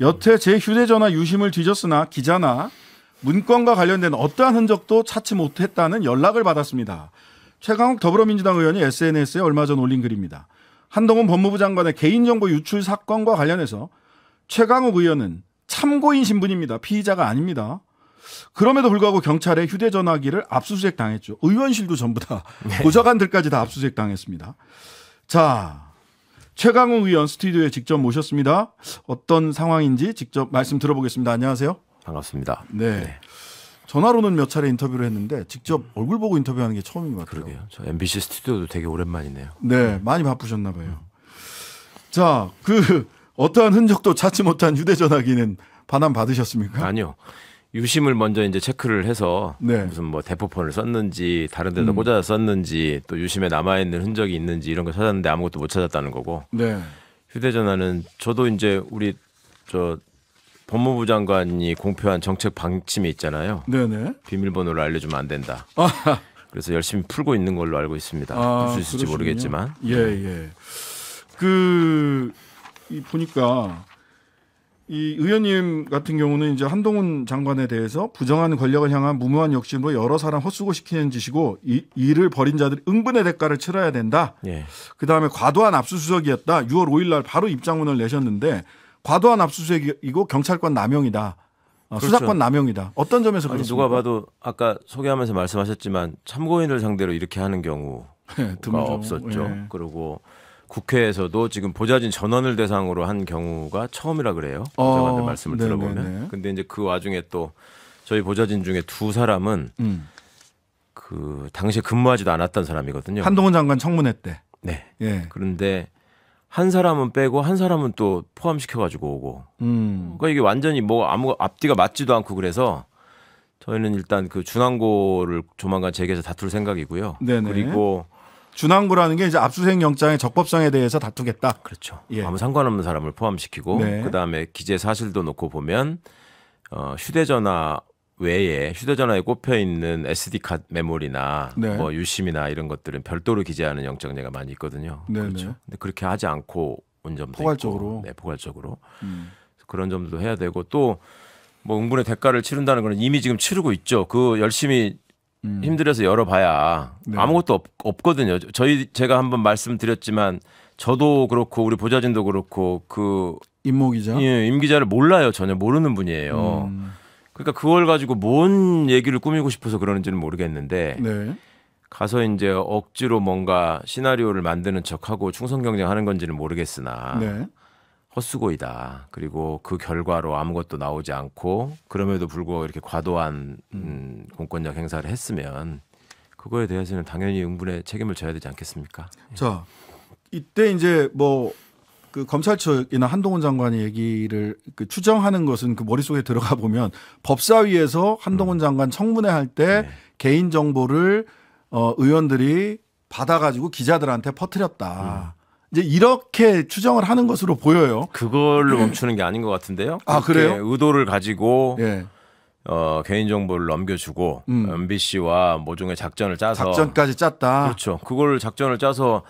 여태 제 휴대전화 유심을 뒤졌으나 기자나 문건과 관련된 어떠한 흔적도 찾지 못했다는 연락을 받았습니다. 최강욱 더불어민주당 의원이 SNS에 얼마 전 올린 글입니다. 한동훈 법무부 장관의 개인정보 유출 사건과 관련해서 최강욱 의원은 참고인 신분입니다. 피의자가 아닙니다. 그럼에도 불구하고 경찰에 휴대전화기를 압수수색 당했죠. 의원실도 전부 다보좌관들까지다 네. 압수수색 당했습니다. 자, 최강욱 의원 스튜디오에 직접 모셨습니다. 어떤 상황인지 직접 말씀 들어보겠습니다. 안녕하세요. 반갑습니다. 네. 네. 전화로는 몇 차례 인터뷰를 했는데 직접 음. 얼굴 보고 인터뷰하는 게 처음인 것 같아요. 그러게요. 저 MBC 스튜디오도 되게 오랜만이네요. 네, 음. 많이 바쁘셨나 봐요. 자, 그 어떠한 흔적도 찾지 못한 휴대전화기는 반환 받으셨습니까? 아니요. 유심을 먼저 이제 체크를 해서 네. 무슨 뭐 대포폰을 썼는지 다른 데다 음. 꽂아서 썼는지 또 유심에 남아 있는 흔적이 있는지 이런 걸 찾았는데 아무것도 못 찾았다는 거고. 네. 휴대전화는 저도 이제 우리 저 법무부 장관이 공표한 정책 방침이 있잖아요. 네네. 비밀번호를 알려주면 안 된다. 아 그래서 열심히 풀고 있는 걸로 알고 있습니다. 아, 풀수 있을지 그러시군요. 모르겠지만. 예 예. 그이 보니까 이 의원님 같은 경우는 이제 한동훈 장관에 대해서 부정한 권력을 향한 무모한 욕심으로 여러 사람 헛수고시키는 짓이고 이, 일을 벌인 자들 이 응분의 대가를 치러야 된다. 예. 그다음에 과도한 압수수색이었다. 6월 5일 날 바로 입장문을 내셨는데 과도한 압수수색이고 경찰권 남용이다. 아, 그렇죠. 수사권 남용이다. 어떤 점에서 그렇습 누가 봐도 아까 소개하면서 말씀하셨지만 참고인을 상대로 이렇게 하는 경우 네, 없었죠. 예. 그리고 국회에서도 지금 보좌진 전원을 대상으로 한 경우가 처음이라 그래요. 보좌관들 아, 말씀을 네네네. 들어보면. 네, 네, 네. 근데 이제 그 와중에 또 저희 보좌진 중에 두 사람은 음. 그 당시에 근무하지도 않았던 사람이거든요. 한동훈 장관 청문회 때. 네. 예. 그런데 한 사람은 빼고 한 사람은 또 포함시켜 가지고 오고. 음. 그러니까 이게 완전히 뭐 아무 앞뒤가 맞지도 않고 그래서 저희는 일단 그 준항고를 조만간 재개해서 다툴 생각이고요. 네네. 그리고 준항구라는 게 이제 압수수색 영장의 적법성에 대해서 다투겠다. 그렇죠. 예. 아무 상관없는 사람을 포함시키고 네. 그다음에 기재 사실도 놓고 보면 어, 휴대전화 외에 휴대전화에 꼽혀 있는 SD 카드 메모리나 네. 뭐 유심이나 이런 것들은 별도로 기재하는 영장제가 많이 있거든요. 네, 그렇죠. 네. 근데 그렇게 하지 않고 운전 도 포괄적으로 있고, 네, 포괄적으로 음. 그런 점도 해야 되고 또 뭐 응분의 대가를 치른다는 거는 이미 지금 치르고 있죠. 그 열심히 음. 힘들어서 열어봐야 네. 아무것도 없, 없거든요. 저희 제가 한번 말씀드렸지만 저도 그렇고 우리 보좌진도 그렇고 그 임모 기자, 예, 임 기자를 몰라요 전혀 모르는 분이에요. 음. 그러니까 그걸 가지고 뭔 얘기를 꾸미고 싶어서 그러는지는 모르겠는데 네. 가서 이제 억지로 뭔가 시나리오를 만드는 척하고 충성 경쟁하는 건지는 모르겠으나 네. 헛수고이다. 그리고 그 결과로 아무것도 나오지 않고 그럼에도 불구하고 이렇게 과도한 음, 음 공권력 행사를 했으면 그거에 대해서는 당연히 응분의 책임을 져야 되지 않겠습니까? 예. 자, 이때 이제 뭐 그 검찰 청이나 한동훈 장관이 얘기를 그 추정하는 것은 그 머릿속에 들어가 보면 법사위에서 한동훈 음. 장관 청문회 할때 네. 개인 정보를 어 의원들이 받아 가지고 기자들한테 퍼뜨렸다. 음. 이제 이렇게 추정을 하는 것으로 보여요. 그걸로 멈추는 게 아닌 것 같은데요. 아 그래요? 의도를 가지고 예. 어, 개인 정보를 넘겨주고 음. MBC와 모종의 작전을 짜서 작전까지 짰다. 그렇죠. 그걸 작전을 짜서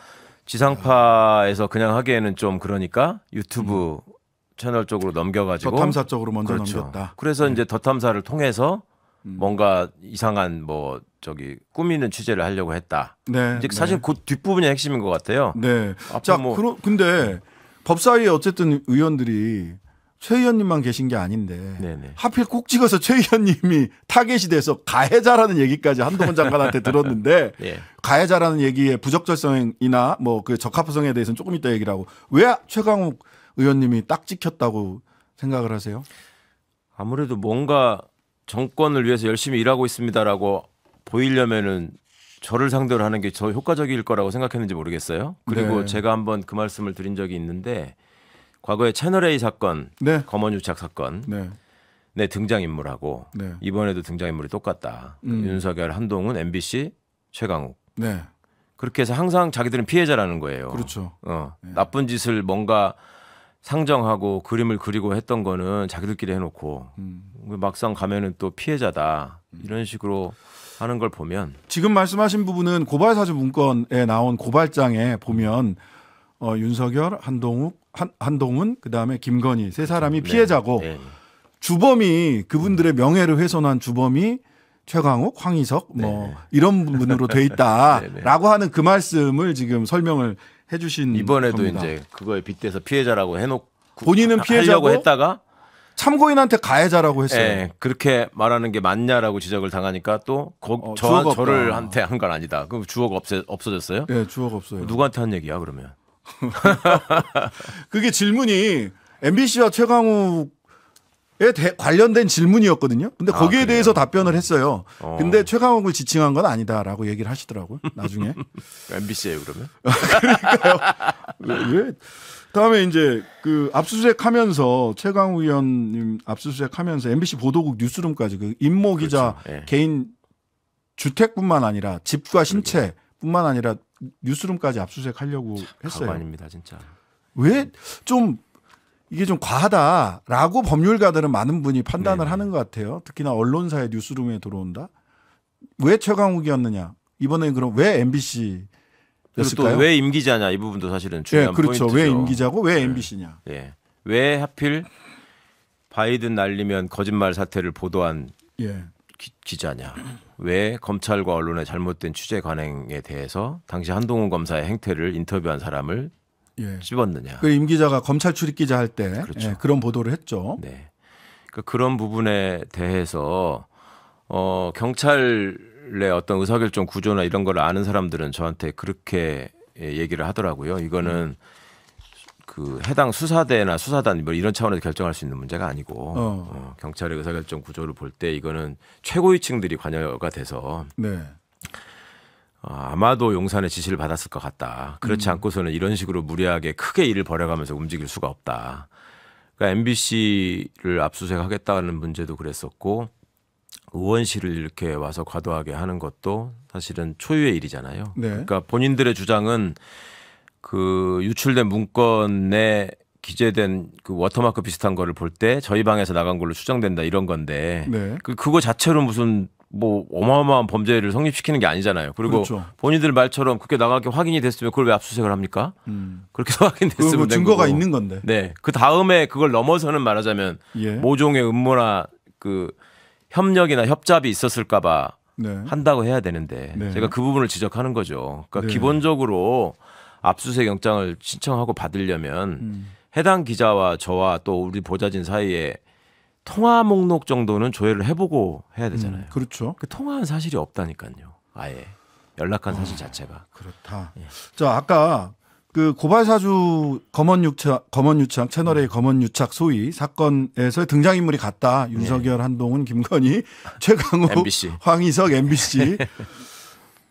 지상파에서 그냥 하기에는 좀 그러니까 유튜브 음. 채널 쪽으로 넘겨가지고 더 탐사 쪽으로 먼저 그렇죠. 넘겼다. 그래서 네. 이제 더 탐사를 통해서 음. 뭔가 이상한 뭐 저기 꾸미는 취재를 하려고 했다. 네. 이제 네. 사실 네. 그 뒷부분이 핵심인 것 같아요. 네. 자, 뭐 그러, 근데 법사위에 어쨌든 의원들이 최 의원님만 계신 게 아닌데 네네. 네. 하필 꼭 찍어서 최 의원님이 타겟이 돼서 가해자라는 얘기까지 한동훈 장관한테 들었는데 예. 가해자라는 얘기의 부적절성이나 뭐 그 적합성에 대해서는 조금 이따 얘기를 하고 왜 최강욱 의원님이 딱 찍혔다고 생각을 하세요? 아무래도 뭔가 정권을 위해서 열심히 일하고 있습니다라고 보이려면은 저를 상대로 하는 게 더 효과적일 거라고 생각했는지 모르겠어요. 그리고 네. 제가 한번 그 말씀을 드린 적이 있는데 과거에 채널 A 사건, 네. 검언유착 사건, 네. 내 네, 등장 인물하고 네. 이번에도 등장 인물이 똑같다. 음. 윤석열, 한동훈, MBC, 최강욱. 네. 그렇게 해서 항상 자기들은 피해자라는 거예요. 그렇죠. 어, 네. 나쁜 짓을 뭔가 상정하고 그림을 그리고 했던 거는 자기들끼리 해놓고 음. 그 막상 가면은 또 피해자다 음. 이런 식으로 하는 걸 보면 지금 말씀하신 부분은 고발 사주 문건에 나온 고발장에 보면 어, 윤석열, 한동욱, 한, 한동훈 그다음에 김건희 세 그렇죠. 사람이 네. 피해자고 네. 주범이 그분들의 음. 명예를 훼손한 주범이 최강욱, 황희석 뭐 네. 이런 분으로 돼 있다라고 네, 네. 하는 그 말씀을 지금 설명을 해주신 이번에도 겁니다. 이제 그거에 빗대서 피해자라고 해놓고 본인은 피해자고 했다가 참고인한테 가해자라고 했어요. 예, 그렇게 말하는 게 맞냐라고 지적을 당하니까 또 거, 어, 저, 를 한테 한 건 아니다. 그럼 주어가 없애, 없어졌어요? 예, 주어가 없어요. 누구한테 한 얘기야 그러면? 그게 질문이 MBC와 최강욱 관련된 질문이었거든요. 근데 아, 거기에 그래요? 대해서 답변을 했어요. 어. 근데 최강욱을 지칭한 건 아니다라고 얘기를 하시더라고요. 나중에 MBC예요 그러면? 그러니까요. 왜, 다음에 이제 그 압수수색하면서 최강욱 의원님 압수수색하면서 MBC 보도국 뉴스룸까지 그 임모 기자 그렇죠. 네. 개인 주택뿐만 아니라 집과 신체뿐만 아니라 뉴스룸까지 압수수색하려고 했어요. 가관니다 진짜. 왜좀 이게 좀 과하다라고 법률가들은 많은 분이 판단을 네 하는 것 같아요. 특히나 언론사의 뉴스룸에 들어온다. 왜 최강욱이었느냐? 이번에 그럼 왜 MBC? 였을까요왜 임기자냐 이 부분도 사실은 예, 중요한 그렇죠. 네, 그렇죠. 포인트죠. 왜 임기자고 왜 MBC냐? 네. 예. 왜 하필 바이든 날리면 거짓말 사태를 보도한 예. 기, 자냐왜 검찰과 언론의 잘못된 취재 관행에 대해서 당시 한동훈 검사의 행태를 인터뷰한 사람을 예. 씹었느냐. 그임 기자가 검찰 출입 기자 할 때 그렇죠. 예, 그런 보도를 했죠. 네. 그러니까 그런 부분에 대해서 어, 경찰의 어떤 의사결정 구조나 이런 걸 아는 사람들은 저한테 그렇게 예, 얘기를 하더라고요. 이거는 음. 그 해당 수사대나 수사단 뭐 이런 차원에서 결정할 수 있는 문제가 아니고 어. 어 경찰의 의사결정 구조를 볼 때 이거는 최고위층들이 관여가 돼서 네. 아, 아마도 용산의 지시를 받았을 것 같다. 그렇지 음. 않고서는 이런 식으로 무리하게 크게 일을 벌여가면서 움직일 수가 없다. 그러니까 MBC를 압수수색하겠다는 문제도 그랬었고 의원실을 이렇게 와서 과도하게 하는 것도 사실은 초유의 일이잖아요. 네. 그러니까 본인들의 주장은 그 유출된 문건에 기재된 그 워터마크 비슷한 거를 볼 때 저희 방에서 나간 걸로 추정된다 이런 건데 네. 그 그거 자체로 무슨 뭐 어마어마한 범죄를 성립시키는 게 아니잖아요. 그리고 그렇죠. 본인들 말처럼 그렇게 나가게 확인이 됐으면 그걸 왜 압수수색을 합니까? 음. 그렇게 확인됐으면 그 증거가 거고. 있는 건데. 네. 그 다음에 그걸 넘어서는 말하자면 예. 모종의 음모나 그 협력이나 협잡이 있었을까봐 네. 한다고 해야 되는데 네. 제가 그 부분을 지적하는 거죠. 그러니까 네. 기본적으로 압수수색 영장을 신청하고 받으려면 음. 해당 기자와 저와 또 우리 보좌진 사이에 통화 목록 정도는 조회를 해보고 해야 되잖아요. 음, 그렇죠. 그 통화한 사실이 없다니까요. 아예 연락한 어, 사실 자체가 그렇다. 예. 자 아까 그 고발 사주 검언 유착 검언 유착 채널 A 음. 검언 유착 소위 사건에서 등장 인물이 같다. 윤석열, 예. 한동훈, 김건희, 최강욱, MBC. 황희석, MBC.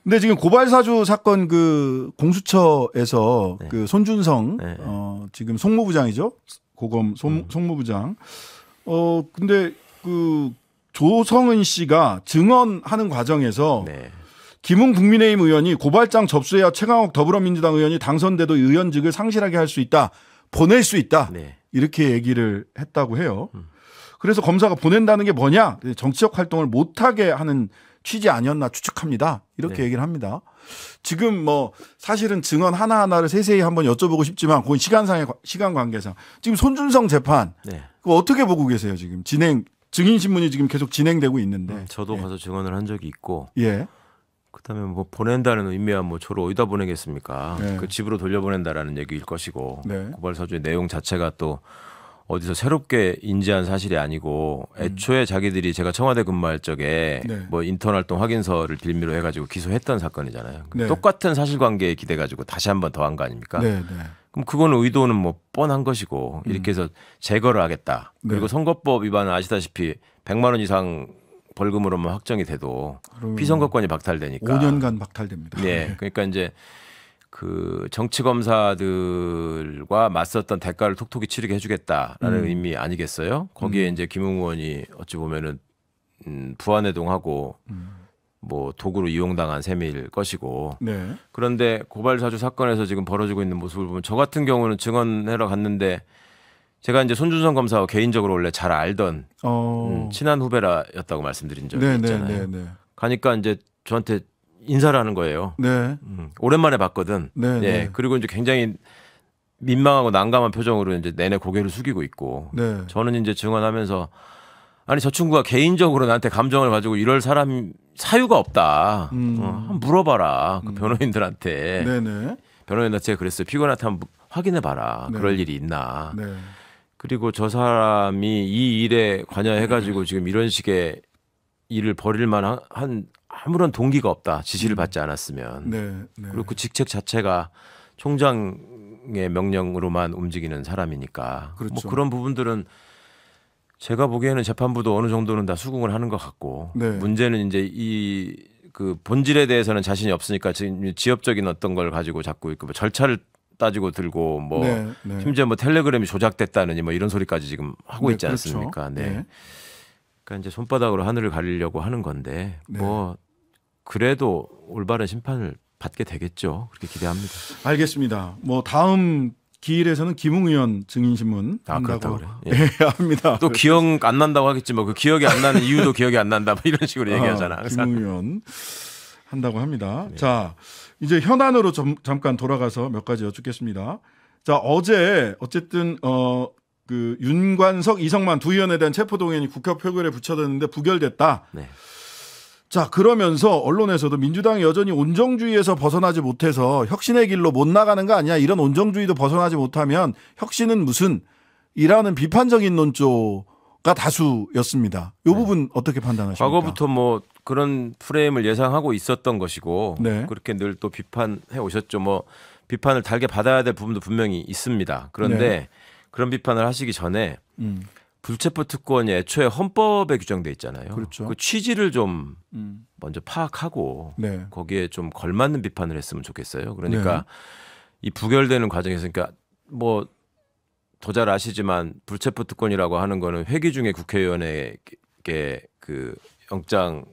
근데 지금 고발 사주 사건 그 공수처에서 네. 그 손준성 네. 어 지금 송무부장이죠. 고검 손, 음. 송무부장 어 근데 그 조성은 씨가 증언하는 과정에서 네. 김웅 국민의힘 의원이 고발장 접수해야 최강욱 더불어민주당 의원이 당선돼도 의원직을 상실하게 할 수 있다 보낼 수 있다 네. 이렇게 얘기를 했다고 해요. 음. 그래서 검사가 보낸다는 게 뭐냐 정치적 활동을 못하게 하는 취지 아니었나 추측합니다. 이렇게 네. 얘기를 합니다. 지금 뭐 사실은 증언 하나하나를 세세히 한번 여쭤보고 싶지만 그건 시간상의 시간 관계상 지금 손준성 재판 네. 그거 어떻게 보고 계세요 지금 진행 증인 신문이 지금 계속 진행되고 있는데 음, 저도 예. 가서 증언을 한 적이 있고 예. 그다음에 뭐 보낸다는 의미와 뭐 저를 어디다 보내겠습니까? 네. 그 집으로 돌려보낸다라는 얘기일 것이고 네. 고발 서주의 내용 자체가 또 어디서 새롭게 인지한 사실이 아니고 음. 애초에 음. 자기들이 제가 청와대 근무할 적에 네. 뭐 인턴 활동 확인서를 빌미로 해가지고 기소했던 사건이잖아요. 그 네. 똑같은 사실관계에 기대가지고 다시 한번 더 한 거 아닙니까? 네, 네. 그럼 그거는 의도는 뭐 뻔한 것이고 음. 이렇게 해서 음. 제거를 하겠다. 그리고 네. 선거법 위반은 아시다시피 100만 원 이상 벌금으로만 확정이 돼도 피선거권이 박탈되니까 5년간 박탈됩니다. 예, 네, 그러니까 이제 그 정치 검사들과 맞섰던 대가를 톡톡히 치르게 해주겠다라는 음. 의미 아니겠어요? 거기에 음. 이제 김웅 의원이 어찌 보면은 음, 부안해동하고 음. 뭐 도구로 이용당한 셈일 것이고 네. 그런데 고발 사주 사건에서 지금 벌어지고 있는 모습을 보면 저 같은 경우는 증언하러 갔는데 제가 이제 손준성 검사와 개인적으로 원래 잘 알던 어. 음, 친한 후배라였다고 말씀드린 적이 네, 네 있잖아요. 네네. 네. 가니까 이제 저한테 인사를 하는 거예요. 네. 음, 오랜만에 봤거든. 네, 예. 네. 그리고 이제 굉장히 민망하고 난감한 표정으로 이제 내내 고개를 숙이고 있고. 네. 저는 이제 증언하면서 아니 저 친구가 개인적으로 나한테 감정을 가지고 이럴 사람 사유가 없다. 음. 어, 한번 물어봐라 그 음. 변호인들한테. 네네. 변호인한테 제가 그랬어요. 피곤한테 한번 확인해봐라. 네. 그럴 일이 있나. 네. 그리고 저 사람이 이 일에 관여해가지고 지금 이런 식의 일을 벌일 만한 아무런 동기가 없다. 지시를 음. 받지 않았으면. 네, 네. 그리고 그 직책 자체가 총장의 명령으로만 움직이는 사람이니까. 뭐 그렇죠. 뭐 그런 부분들은 제가 보기에는 재판부도 어느 정도는 다 수긍을 하는 것 같고 네. 문제는 이제 이 그 본질에 대해서는 자신이 없으니까 지금 지엽적인 어떤 걸 가지고 자꾸 그뭐 절차를 따지고 들고 뭐 네, 네. 심지어 뭐 텔레그램이 조작됐다느니 뭐 이런 소리까지 지금 하고 네, 있지 그렇죠. 않습니까? 그렇죠. 네. 그러니까 이제 손바닥으로 하늘을 가리려고 하는 건데 네. 뭐 그래도 올바른 심판을 받게 되겠죠. 그렇게 기대합니다. 알겠습니다. 뭐 다음 기일에서는 김웅 의원 증인 신문 아, 한다고 그래. 예, 예. 합니다. 또 기억 안 난다고 하겠지뭐 그 기억이 안 나는 이유도 기억이 안 난다 뭐 이런 식으로 아, 얘기하잖아. 항상. 김웅 의원 한다고 합니다. 예. 자 이제 현안으로 점, 잠깐 돌아가서 몇 가지 여쭙겠습니다. 자 어제 어쨌든 어. 그 윤관석 이성만 두 의원에 대한 체포동의안이 국회 표결에 붙여졌는데 부결됐다. 네. 자, 그러면서 언론에서도 민주당이 여전히 온정주의에서 벗어나지 못해서 혁신의 길로 못 나가는 거 아니야. 이런 온정주의도 벗어나지 못하면 혁신은 무슨 이라는 비판적인 논조가 다수였습니다. 이 네. 부분 네. 어떻게 판단하십니까? 과거부터 뭐 그런 프레임을 예상하고 있었던 것이고 네. 그렇게 늘 또 비판해 오셨죠. 뭐 비판을 달게 받아야 될 부분도 분명히 있습니다. 그런데 네. 그런 비판을 하시기 전에 음. 불체포 특권이 애초에 헌법에 규정돼 있잖아요. 그렇죠. 그 취지를 좀 음. 먼저 파악하고 네. 거기에 좀 걸맞는 비판을 했으면 좋겠어요. 그러니까 네. 이 부결되는 과정에서 그러니까 뭐더잘 아시지만 불체포 특권이라고 하는 거는 회기 중에 국회의원에게 그 영장을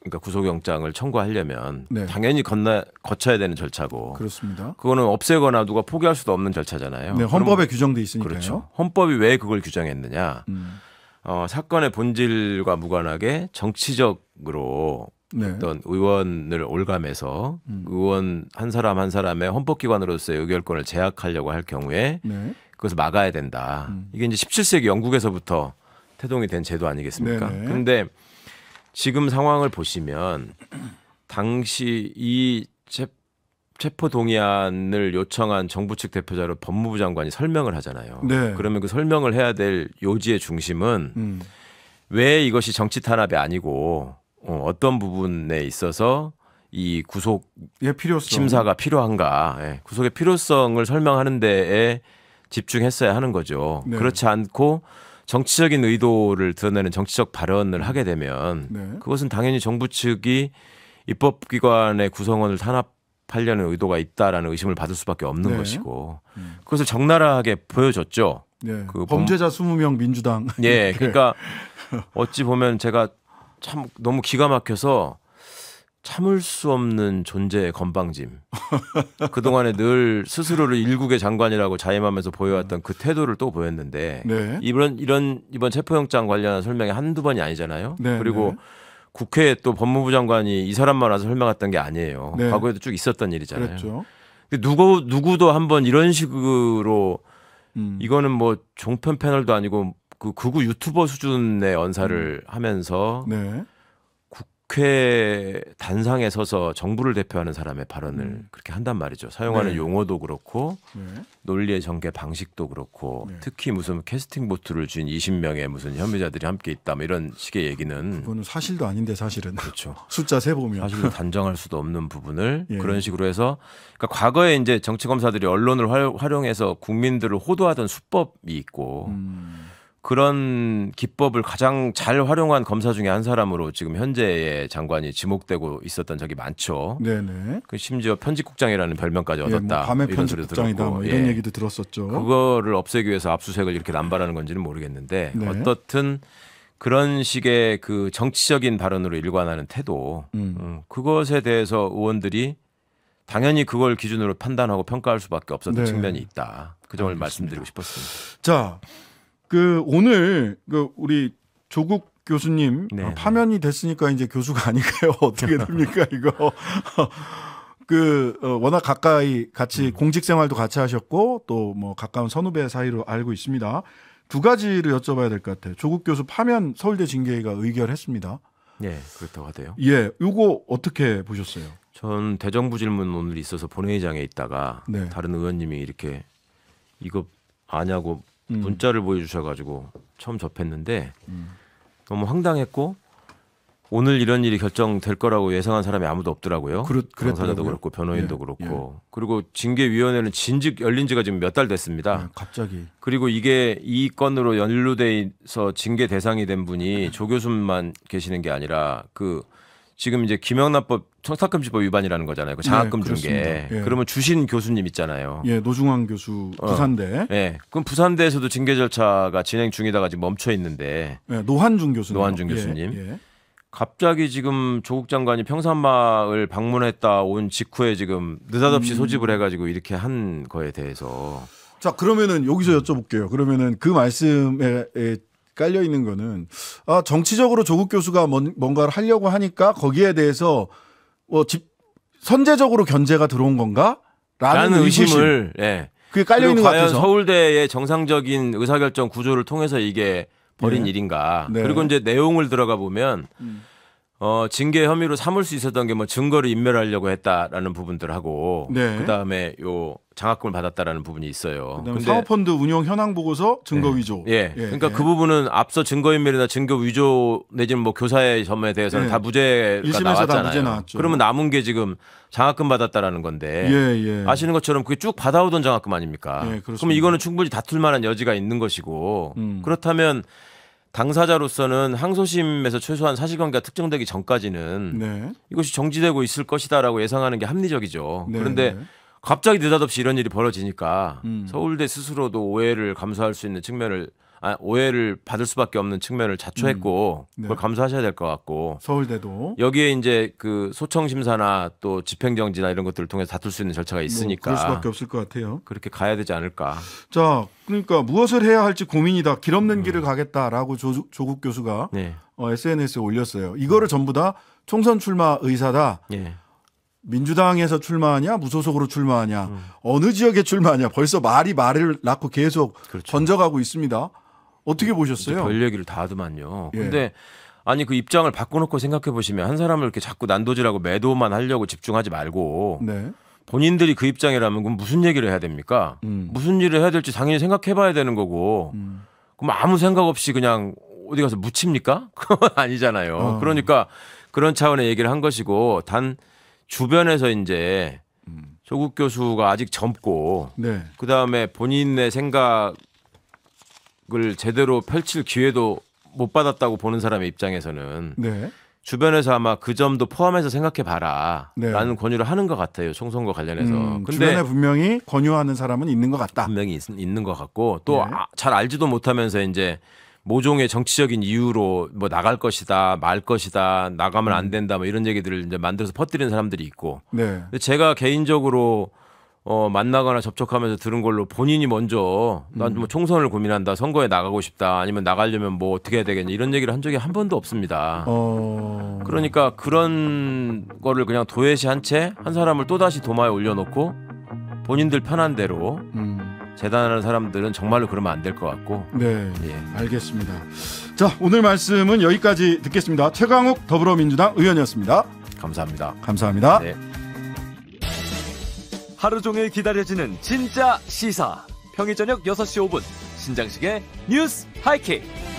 그러니까 구속영장을 청구하려면 네. 당연히 건너 거쳐야 되는 절차고 그렇습니다. 그거는 없애거나 누가 포기할 수도 없는 절차잖아요. 네, 헌법에 규정돼 있으니까요. 그렇죠. 헌법이 왜 그걸 규정했느냐? 음. 어, 사건의 본질과 무관하게 정치적으로 네. 어떤 의원을 올감해서 음. 의원 한 사람 한 사람의 헌법기관으로서의 의결권을 제약하려고 할 경우에 네. 그것을 막아야 된다. 음. 이게 이제 17세기 영국에서부터 태동이 된 제도 아니겠습니까? 네네. 그런데 지금 상황을 보시면 당시 이 체, 포 동의안을 요청한 정부 측 대표자로 법무부 장관이 설명을 하잖아요. 네. 그러면 그 설명을 해야 될 요지의 중심은 음. 왜 이것이 정치 탄압이 아니고 어, 어떤 부분에 있어서 이 구속 예, 필요성. 심사가 필요한가 예, 구속의 필요성을 설명하는 데에 집중했어야 하는 거죠. 네. 그렇지 않고 정치적인 의도를 드러내는 정치적 발언을 음. 하게 되면 네. 그것은 당연히 정부 측이 입법기관의 구성원을 탄압하려는 의도가 있다라는 의심을 받을 수밖에 없는 네. 것이고 음. 그것을 적나라하게 보여줬죠. 네. 그 범죄자 범... 20명 민주당. 예. 그러니까 어찌 보면 제가 참 너무 기가 막혀서 참을 수 없는 존재의 건방짐. 그동안에 늘 스스로를 일국의 장관이라고 자임하면서 보여왔던 그 태도를 또 보였는데 네. 이번 이런 이번 체포영장 관련한 설명이 한두 번이 아니잖아요. 네, 그리고 네. 국회에 또 법무부 장관이 이 사람만 와서 설명했던 게 아니에요. 네. 과거에도 쭉 있었던 일이잖아요. 그랬죠. 근데 누구 누구도 한번 이런 식으로 음. 이거는 뭐 종편 패널도 아니고 그 극우 유튜버 수준의 언사를 음. 하면서 네. 국회 단상에 서서 정부를 대표하는 사람의 발언을 음. 그렇게 한단 말이죠. 사용하는 네. 용어도 그렇고 네. 논리의 전개 방식도 그렇고 네. 특히 무슨 캐스팅 보트를 쥔 20명의 무슨 혐의자들이 함께 있다 뭐 이런 식의 얘기는 그거는 사실도 아닌데 사실은 그렇죠. 숫자 세 보면 사실 단정할 수도 없는 부분을 예. 그런 식으로 해서 그러니까 과거에 이제 정치 검사들이 언론을 활용해서 국민들을 호도하던 수법이 있고 음. 그런 기법을 가장 잘 활용한 검사 중에 한 사람으로 지금 현재의 장관이 지목되고 있었던 적이 많죠. 네네. 그 심지어 편집국장이라는 별명까지 얻었다. 예, 뭐 밤에 편집국장이다. 뭐 이런 예. 얘기도 들었었죠. 그거를 없애기 위해서 압수색을 이렇게 남발하는 건지는 모르겠는데 네. 어떻든 그런 식의 그 정치적인 발언으로 일관하는 태도 음. 음, 그것에 대해서 의원들이 당연히 그걸 기준으로 판단하고 평가할 수밖에 없었던 네. 측면이 있다. 그 점을 알겠습니다. 말씀드리고 싶었습니다. 자. 그 오늘 그 우리 조국 교수님 네 파면이 됐으니까 이제 교수가 아니까요 어떻게 됩니까 이거 그 어, 워낙 가까이 같이 음. 공직 생활도 같이 하셨고 또 뭐 가까운 선후배 사이로 알고 있습니다 두 가지를 여쭤봐야 될 것 같아요 조국 교수 파면 서울대 징계가 의결했습니다 네 그렇다고 하대요 예 요거 어떻게 보셨어요 전 대정부 질문 오늘 있어서 본회의장에 있다가 네. 다른 의원님이 이렇게 이거 아냐고 음. 문자를 보여주셔가지고 처음 접했는데 음. 너무 황당했고 오늘 이런 일이 결정될 거라고 예상한 사람이 아무도 없더라고요. 그렇, 사자도 그렇고 변호인도 예, 그렇고 예. 그리고 징계위원회는 진즉 열린 지가 지금 몇 달 됐습니다. 예, 갑자기. 그리고 이게 이 건으로 연루돼서 징계 대상이 된 분이 조 교수만 계시는 게 아니라 그 지금 이제 김영란법 청탁금지법 위반이라는 거잖아요. 그 장학금 네, 중개. 예. 그러면 주신 교수님 있잖아요. 예, 노중환 교수 어. 부산대. 어. 예. 그럼 부산대에서도 징계 절차가 진행 중이다가 지금 멈춰 있는데. 예, 노한중 교수님. 노한준 교수님. 예, 예, 갑자기 지금 조국 장관이 평산마을 방문했다 온 직후에 지금 느닷없이 음. 소집을 해가지고 이렇게 한 거에 대해서. 자, 그러면은 여기서 여쭤볼게요. 그러면은 그 말씀에 깔려 있는 거는 아, 정치적으로 조국 교수가 뭔가를 하려고 하니까 거기에 대해서 뭐 집, 선제적으로 견제가 들어온 건가? 라는, 의심을 예. 그게 깔려 있는 것 같아서 서울대의 정상적인 의사결정 구조를 통해서 이게 벌인 네. 일인가. 네. 그리고 이제 내용을 들어가 보면 음. 어, 징계 혐의로 삼을 수 있었던 게 뭐 증거를 인멸하려고 했다라는 부분들하고 네. 그다음에 요 장학금을 받았다라는 부분이 있어요. 근데 사모펀드 운영 현황 보고서 증거 네. 위조. 예. 예. 그러니까 예. 그 부분은 앞서 증거인멸이나 증거 위조 내지는 뭐 교사의 점에 대해서는 예. 다 무죄가 나왔잖아요. 무죄 나왔죠. 그러면 남은 게 지금 장학금 받았다라는 건데 예, 예. 아시는 것처럼 그게 쭉 받아오던 장학금 아닙니까? 그러면 이거는 충분히 다툴 만한 여지가 있는 것이고 음. 그렇다면 당사자로서는 항소심에서 최소한 사실관계가 특정되기 전까지는 네. 이것이 정지되고 있을 것이다라고 예상하는 게 합리적이죠. 네. 그런데 갑자기 느닷없이 이런 일이 벌어지니까 음. 서울대 스스로도 오해를 감수할 수 있는 측면을 아, 오해를 받을 수밖에 없는 측면을 자초했고 음. 네. 그걸 감수하셔야 될 것 같고 서울대도 여기에 이제 그 소청 심사나 또 집행정지나 이런 것들을 통해서 다툴 수 있는 절차가 뭐 있으니까 뭐 그럴 수밖에 없을 것 같아요. 그렇게 가야 되지 않을까. 자, 그러니까 무엇을 해야 할지 고민이다. 길 없는 음. 길을 가겠다라고 조, 조국 교수가 네. 어, SNS에 올렸어요. 이거를 음. 전부 다 총선 출마 의사다. 네. 민주당에서 출마하냐 무소속으로 출마하냐 음. 어느 지역에 출마하냐 벌써 말이 말을 낳고 계속 그렇죠. 던져가고 있습니다. 어떻게 보셨어요? 별 얘기를 다 하더만요. 예. 근데 아니 그 입장을 바꿔놓고 생각해 보시면 한 사람을 이렇게 자꾸 난도질하고 매도만 하려고 집중하지 말고 네. 본인들이 그 입장이라면 그럼 무슨 얘기를 해야 됩니까? 음. 무슨 일을 해야 될지 당연히 생각해봐야 되는 거고 음. 그럼 아무 생각 없이 그냥 어디 가서 묻힙니까? 그건 아니잖아요. 어. 그러니까 그런 차원의 얘기를 한 것이고 단 주변에서 이제 음. 조국 교수가 아직 젊고 네. 그 다음에 본인의 생각을 제대로 펼칠 기회도 못 받았다고 보는 사람의 입장에서는 네. 주변에서 아마 그 점도 포함해서 생각해 봐라라는 네. 권유를 하는 것 같아요 총선과 관련해서. 음, 근데 주변에 분명히 권유하는 사람은 있는 것 같다. 분명히 있, 는것 같고 또잘 네. 아, 알지도 못하면서 이제 모종의 정치적인 이유로 뭐 나갈 것이다, 말 것이다, 나가면 안 음. 된다, 뭐 이런 얘기들을 이제 만들어서 퍼뜨리는 사람들이 있고. 네. 제가 개인적으로 어, 만나거나 접촉하면서 들은 걸로 본인이 먼저 난뭐 음. 총선을 고민한다, 선거에 나가고 싶다, 아니면 나가려면 뭐 어떻게 해야 되겠냐 이런 얘기를 한 적이 한 번도 없습니다. 어... 그러니까 그런 거를 그냥 도외시한 채 한 사람을 또 다시 도마에 올려놓고 본인들 편한 대로 음. 재단하는 사람들은 정말로 그러면 안 될 것 같고. 네. 예. 알겠습니다. 자, 오늘 말씀은 여기까지 듣겠습니다. 최강욱 더불어민주당 의원이었습니다. 감사합니다. 감사합니다. 네. 하루 종일 기다려지는 진짜 시사. 평일 저녁 6시 5분 신장식의 뉴스 하이킥.